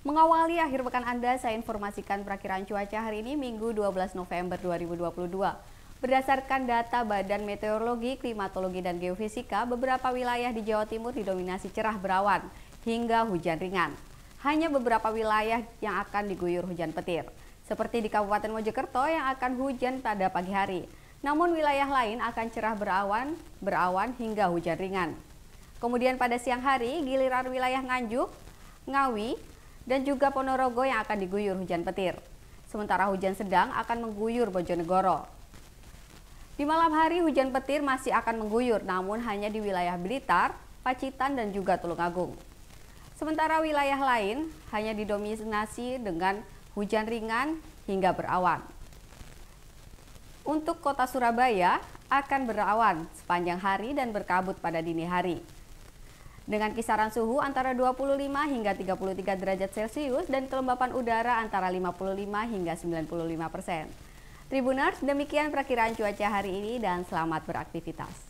Mengawali akhir pekan Anda, saya informasikan perakiran cuaca hari ini Minggu 12 November 2022. Berdasarkan data Badan Meteorologi, Klimatologi, dan Geofisika, beberapa wilayah di Jawa Timur didominasi cerah berawan hingga hujan ringan. Hanya beberapa wilayah yang akan diguyur hujan petir, seperti di Kabupaten Mojokerto yang akan hujan pada pagi hari. Namun wilayah lain akan cerah berawan, berawan hingga hujan ringan. Kemudian pada siang hari, giliran wilayah Nganjuk, Ngawi, dan juga Ponorogo yang akan diguyur hujan petir. Sementara hujan sedang akan mengguyur Bojonegoro. Di malam hari hujan petir masih akan mengguyur namun hanya di wilayah Blitar, Pacitan dan juga Tulungagung. Sementara wilayah lain hanya didominasi dengan hujan ringan hingga berawan. Untuk kota Surabaya akan berawan sepanjang hari dan berkabut pada dini hari dengan kisaran suhu antara 25 hingga 33 derajat Celcius dan kelembapan udara antara 55 hingga 95 persen. Tribuners, demikian perkiraan cuaca hari ini dan selamat beraktivitas.